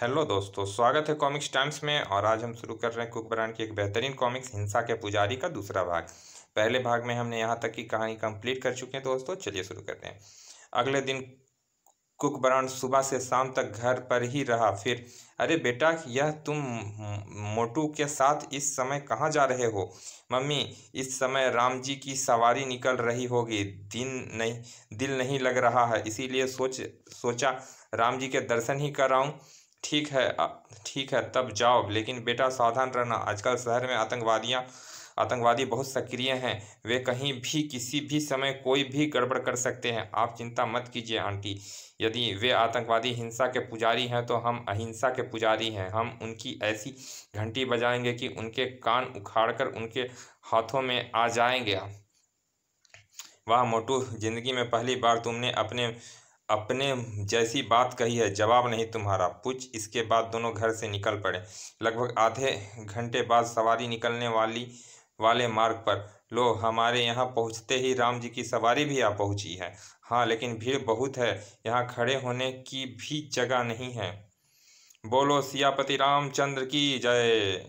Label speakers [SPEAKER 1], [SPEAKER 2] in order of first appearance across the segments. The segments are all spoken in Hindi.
[SPEAKER 1] हेलो दोस्तों स्वागत है कॉमिक्स टाइम्स में और आज हम शुरू कर रहे हैं कुक ब्रांड की एक बेहतरीन कॉमिक्स हिंसा के पुजारी का दूसरा भाग पहले भाग में हमने यहाँ तक की कहानी कंप्लीट कर चुके हैं दोस्तों चलिए शुरू करते हैं अगले दिन कुक ब्रांड सुबह से शाम तक घर पर ही रहा फिर अरे बेटा यह तुम मोटू के साथ इस समय कहाँ जा रहे हो मम्मी इस समय राम जी की सवारी निकल रही होगी दिन नहीं दिल नहीं लग रहा है इसीलिए सोच सोचा राम जी के दर्शन ही कराऊँ ठीक है ठीक है तब जाओ लेकिन बेटा सावधान रहना आजकल शहर में आतंकवादियाँ आतंकवादी बहुत सक्रिय हैं वे कहीं भी किसी भी समय कोई भी गड़बड़ कर सकते हैं आप चिंता मत कीजिए आंटी यदि वे आतंकवादी हिंसा के पुजारी हैं तो हम अहिंसा के पुजारी हैं हम उनकी ऐसी घंटी बजाएंगे कि उनके कान उखाड़कर उनके हाथों में आ जाएंगे वाह मोटू जिंदगी में पहली बार तुमने अपने अपने जैसी बात कही है जवाब नहीं तुम्हारा पूछ इसके बाद दोनों घर से निकल पड़े लगभग आधे घंटे बाद सवारी निकलने वाली वाले मार्ग पर लो हमारे यहाँ पहुँचते ही राम जी की सवारी भी आ पहुँची है हाँ लेकिन भीड़ बहुत है यहाँ खड़े होने की भी जगह नहीं है बोलो सियापति रामचंद्र की जय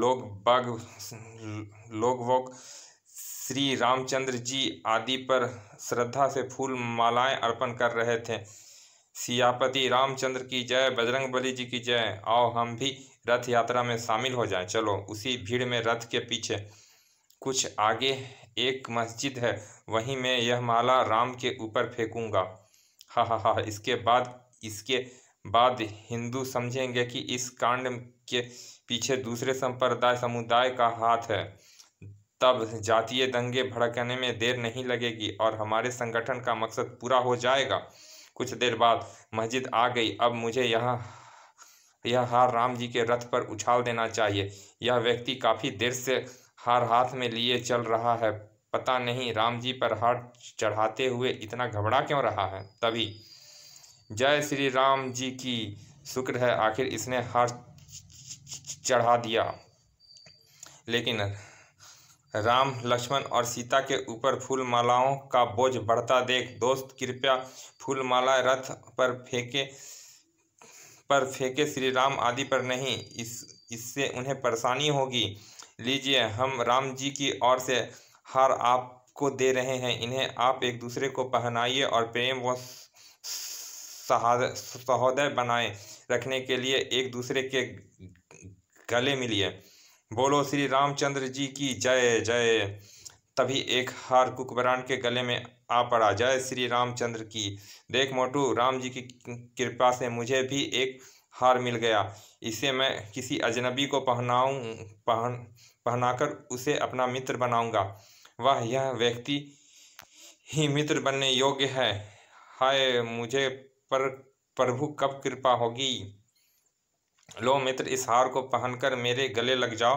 [SPEAKER 1] लोग बाग लोग वोग श्री रामचंद्र जी आदि पर श्रद्धा से फूल मालाएं अर्पण कर रहे थे सियापति रामचंद्र की जय बजरंग बली जी की जय आओ हम भी रथ यात्रा में शामिल हो जाएं चलो उसी भीड़ में रथ के पीछे कुछ आगे एक मस्जिद है वहीं मैं यह माला राम के ऊपर फेंकूंगा हा हा हा इसके बाद इसके बाद हिंदू समझेंगे कि इस कांड के पीछे दूसरे संप्रदाय समुदाय का हाथ है तब जातीय दंगे भड़कने में देर नहीं लगेगी और हमारे संगठन का मकसद पूरा हो जाएगा कुछ देर बाद मस्जिद आ गई अब मुझे यहाँ यह हार राम जी के रथ पर उछाल देना चाहिए यह व्यक्ति काफ़ी देर से हार हाथ में लिए चल रहा है पता नहीं राम जी पर हार चढ़ाते हुए इतना घबरा क्यों रहा है तभी जय श्री राम जी की शुक्र है आखिर इसने हार चढ़ा दिया लेकिन राम लक्ष्मण और सीता के ऊपर फूलमालाओं का बोझ बढ़ता देख दोस्त कृपया फूलमाला रथ पर फेंके पर फेंके श्री राम आदि पर नहीं इस इससे उन्हें परेशानी होगी लीजिए हम राम जी की ओर से हार आपको दे रहे हैं इन्हें आप एक दूसरे को पहनाइए और प्रेम व सहोदय बनाए रखने के लिए एक दूसरे के गले मिलिए बोलो श्री रामचंद्र जी की जय जय तभी एक हार कुकबरान के गले में आ पड़ा जय श्री रामचंद्र की देख मोटू राम जी की कृपा से मुझे भी एक हार मिल गया इसे मैं किसी अजनबी को पहनाऊँ पहन पहनाकर उसे अपना मित्र बनाऊंगा वह यह व्यक्ति ही मित्र बनने योग्य है हाय मुझे पर प्रभु कब कृपा होगी लो मित्र इस हार को पहनकर मेरे गले लग जाओ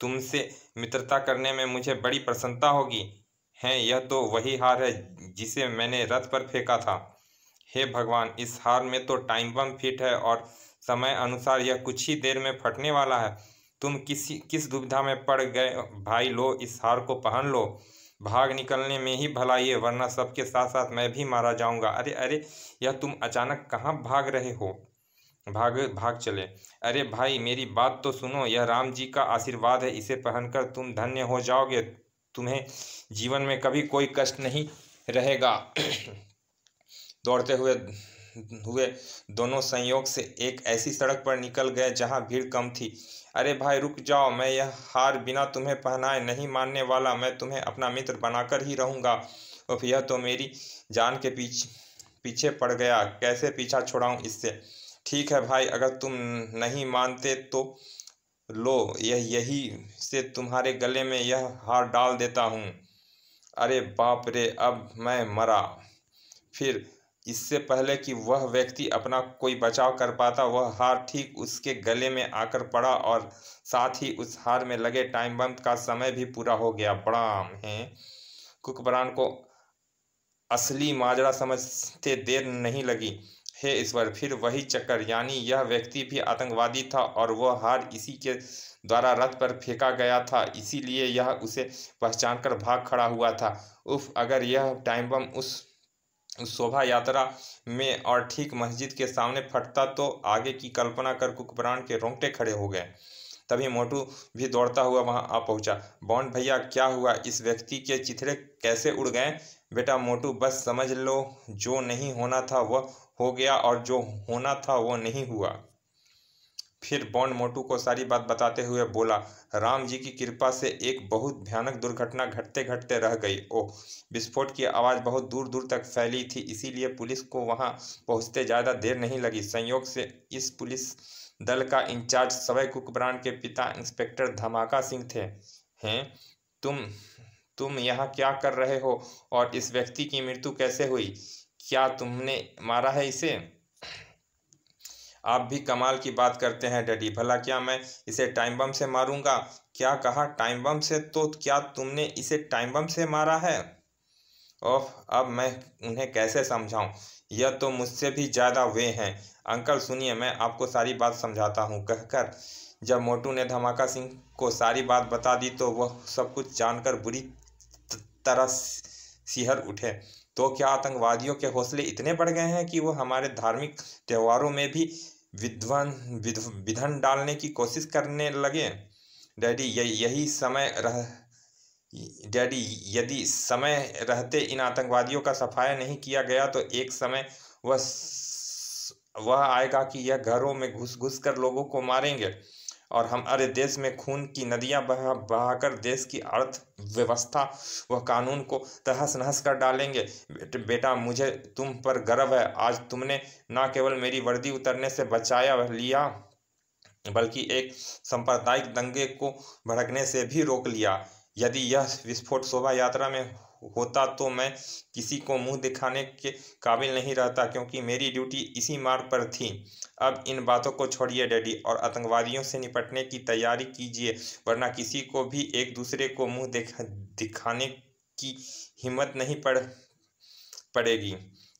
[SPEAKER 1] तुमसे मित्रता करने में मुझे बड़ी प्रसन्नता होगी है यह तो वही हार है जिसे मैंने रथ पर फेंका था हे भगवान इस हार में तो टाइम बम फिट है और समय अनुसार यह कुछ ही देर में फटने वाला है तुम किसी किस दुविधा में पड़ गए भाई लो इस हार को पहन लो भाग निकलने में ही भला ये वरना सबके साथ साथ मैं भी मारा जाऊंगा अरे अरे यह तुम अचानक कहाँ भाग रहे हो भाग भाग चले अरे भाई मेरी बात तो सुनो यह राम जी का आशीर्वाद है इसे पहनकर तुम धन्य हो जाओगे तुम्हें जीवन में कभी कोई कष्ट नहीं रहेगा दौड़ते हुए हुए दोनों संयोग से एक ऐसी सड़क पर निकल गए जहां भीड़ कम थी अरे भाई रुक जाओ मैं यह हार बिना तुम्हें पहनाए नहीं मानने वाला मैं तुम्हें अपना मित्र बनाकर ही रहूंगा और यह तो मेरी जान के पीछ पीछे पड़ गया कैसे पीछा छोड़ाऊँ इससे ठीक है भाई अगर तुम नहीं मानते तो लो यह यही से तुम्हारे गले में यह हार डाल देता हूँ अरे बाप रे अब मैं मरा फिर इससे पहले कि वह व्यक्ति अपना कोई बचाव कर पाता वह हार ठीक उसके गले में आकर पड़ा और साथ ही उस हार में लगे टाइम बम का समय भी पूरा हो गया बड़ाम है कुकबरान को असली माजरा समझते देर नहीं लगी है इस बार फिर वही चक्कर यानी यह व्यक्ति भी आतंकवादी था और वह हार इसी के द्वारा रथ पर फेंका गया था इसीलिए यह उसे पहचान कर भाग खड़ा हुआ था उफ अगर यह टाइम बम उस शोभा यात्रा में और ठीक मस्जिद के सामने फटता तो आगे की कल्पना कर कुकबरान के रोंगटे खड़े हो गए तभी मोटू भी दौड़ता हुआ वहां आ पहुंचा बॉन्ड भैया क्या हुआ इस व्यक्ति के चिथड़े कैसे उड़ गए बेटा मोटू बस समझ लो जो नहीं होना था वह हो गया और जो होना था वो नहीं हुआ फिर बॉन्ड मोटू को सारी बात बताते हुए बोला राम जी की कृपा से एक बहुत भयानक दुर्घटना घटते घटते रह गई ओ विस्फोट की आवाज़ बहुत दूर दूर तक फैली थी इसीलिए पुलिस को वहां पहुंचते ज़्यादा देर नहीं लगी संयोग से इस पुलिस दल का इंचार्ज सवय कुकब्रांड के पिता इंस्पेक्टर धमाका सिंह थे हैं तुम तुम यहाँ क्या कर रहे हो और इस व्यक्ति की मृत्यु कैसे हुई क्या तुमने मारा है इसे आप भी कमाल की बात करते हैं डैडी भला क्या मैं इसे टाइम बम से मारूंगा क्या कहा टाइम बम से तो क्या तुमने इसे टाइम बम से मारा है ओह अब मैं उन्हें कैसे समझाऊं यह तो मुझसे भी ज़्यादा वे हैं अंकल सुनिए मैं आपको सारी बात समझाता हूँ कहकर जब मोटू ने धमाका सिंह को सारी बात बता दी तो वह सब कुछ जानकर बुरी तरह सिहर उठे तो क्या आतंकवादियों के हौसले इतने बढ़ गए हैं कि वो हमारे धार्मिक त्योहारों में भी विध्वन विधन डालने की कोशिश करने लगे डैडी यही समय रह डैडी यदि समय रहते इन आतंकवादियों का सफाया नहीं किया गया तो एक समय वह वह आएगा कि यह घरों में घुस घुस कर लोगों को मारेंगे और हमारे देश में खून की नदियां बहा बहाकर देश की अर्थव्यवस्था व कानून को तहस नहस कर डालेंगे बेटा मुझे तुम पर गर्व है आज तुमने न केवल मेरी वर्दी उतरने से बचाया लिया बल्कि एक सांप्रदायिक दंगे को भड़कने से भी रोक लिया यदि यह विस्फोट शोभा यात्रा में होता तो मैं किसी को मुंह दिखाने के काबिल नहीं रहता क्योंकि मेरी ड्यूटी इसी मार्ग पर थी अब इन बातों को छोड़िए डैडी और आतंकवादियों से निपटने की तैयारी कीजिए वरना किसी को भी एक दूसरे को मुंह दिखा, दिखाने की हिम्मत नहीं पड़ पड़ेगी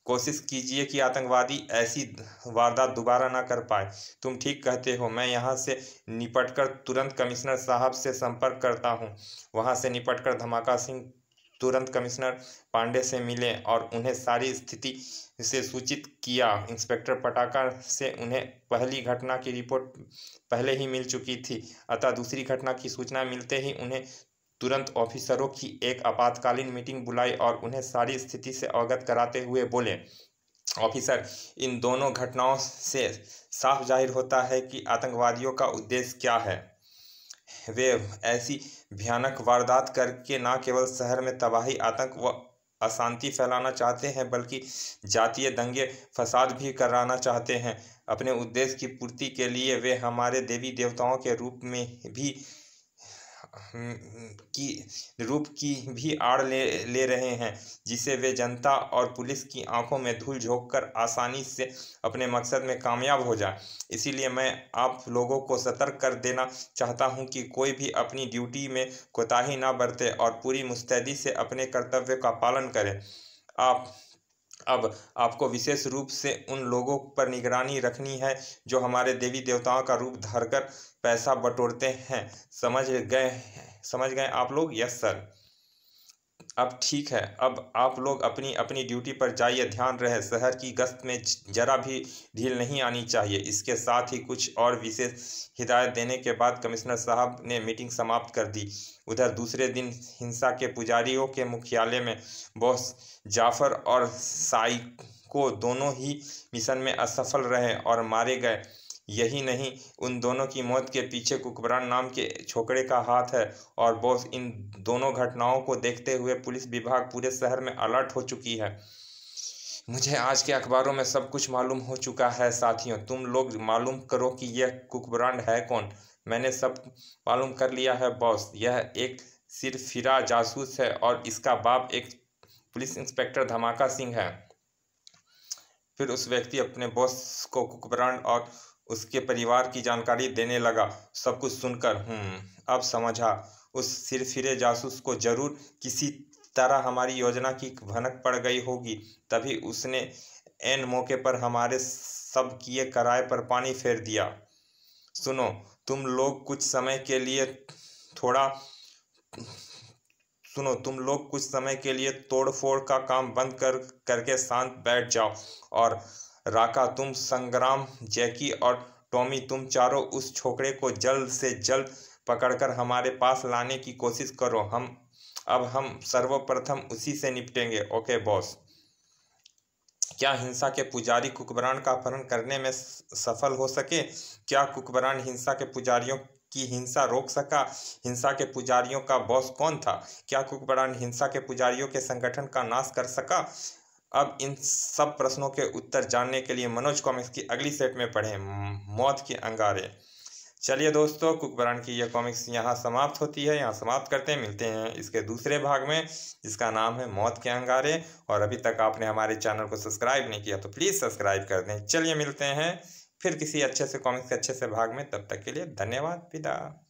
[SPEAKER 1] कोशिश कीजिए कि आतंकवादी ऐसी वारदात दोबारा ना कर पाए तुम ठीक कहते हो मैं यहाँ से निपटकर तुरंत कमिश्नर साहब से संपर्क करता हूँ वहाँ से निपटकर धमाका सिंह तुरंत कमिश्नर पांडे से मिले और उन्हें सारी स्थिति से सूचित किया इंस्पेक्टर पटाखा से उन्हें पहली घटना की रिपोर्ट पहले ही मिल चुकी थी अतः दूसरी घटना की सूचना मिलते ही उन्हें तुरंत ऑफिसरों की एक आपातकालीन मीटिंग बुलाई और उन्हें सारी स्थिति से अवगत कराते हुए बोले ऑफिसर इन दोनों घटनाओं से साफ जाहिर होता है कि आतंकवादियों का उद्देश्य क्या है वे ऐसी भयानक वारदात करके न केवल शहर में तबाही आतंक व अशांति फैलाना चाहते हैं बल्कि जातीय दंगे फसाद भी कराना चाहते हैं अपने उद्देश्य की पूर्ति के लिए वे हमारे देवी देवताओं के रूप में भी हम्म, की रूप की भी आड़ ले ले रहे हैं जिसे वे जनता और पुलिस की आंखों में धूल झोंक कर आसानी से अपने मकसद में कामयाब हो जाए इसीलिए मैं आप लोगों को सतर्क कर देना चाहता हूं कि कोई भी अपनी ड्यूटी में कोताही ना बरते और पूरी मुस्तैदी से अपने कर्तव्य का पालन करें आप अब आपको विशेष रूप से उन लोगों पर निगरानी रखनी है जो हमारे देवी देवताओं का रूप धरकर पैसा बटोरते हैं समझ गए समझ गए आप लोग यस सर अब ठीक है अब आप लोग अपनी अपनी ड्यूटी पर जाइए ध्यान रहे शहर की गश्त में जरा भी ढील नहीं आनी चाहिए इसके साथ ही कुछ और विशेष हिदायत देने के बाद कमिश्नर साहब ने मीटिंग समाप्त कर दी उधर दूसरे दिन हिंसा के पुजारियों के मुख्यालय में बॉस जाफर और साई को दोनों ही मिशन में असफल रहे और मारे गए यही नहीं उन दोनों की मौत के पीछे कुकबरान नाम के छोकरे का हाथ है और बॉस इन दोनों घटनाओं को देखते हुए पुलिस विभाग पूरे शहर में अलर्ट हो चुकी है मुझे आज के अखबारों में सब कुछ मालूम हो चुका है साथियों तुम लोग मालूम करो कि यह कुकबरान है कौन मैंने सब मालूम कर लिया है बॉस यह एक सिरफिरा जासूस है और इसका बाप एक पुलिस इंस्पेक्टर धमाका सिंह है फिर उस व्यक्ति अपने बॉस को कुकबरान और उसके परिवार की जानकारी देने लगा सब कुछ सुनकर हम्म अब समझा उस सिरफिरे जासूस को जरूर किसी तरह हमारी योजना की भनक पड़ गई होगी तभी उसने एन मौके पर हमारे सब किए कराए पर पानी फेर दिया सुनो तुम लोग कुछ समय के लिए थोड़ा सुनो तुम लोग कुछ समय के लिए तोड़फोड़ का काम बंद कर करके शांत बैठ जाओ और राका तुम संग्राम जैकी और टॉमी तुम चारों उस छोकरे को जल्द से जल्द पकड़कर हमारे पास लाने की कोशिश करो हम अब हम सर्वप्रथम उसी से निपटेंगे ओके बॉस क्या हिंसा के पुजारी कुकबरान का अपहरण करने में सफल हो सके क्या कुकबरान हिंसा के पुजारियों की हिंसा रोक सका हिंसा के पुजारियों का बॉस कौन था क्या कुकबरान हिंसा के पुजारियों के संगठन का नाश कर सका अब इन सब प्रश्नों के उत्तर जानने के लिए मनोज कॉमिक्स की अगली सेट में पढ़ें मौत के अंगारे चलिए दोस्तों कुकबरान की यह कॉमिक्स यहाँ समाप्त होती है यहाँ समाप्त करते हैं मिलते हैं इसके दूसरे भाग में जिसका नाम है मौत के अंगारे और अभी तक आपने हमारे चैनल को सब्सक्राइब नहीं किया तो प्लीज़ सब्सक्राइब कर दें चलिए मिलते हैं फिर किसी अच्छे से कॉमिक्स के अच्छे से भाग में तब तक के लिए धन्यवाद पिता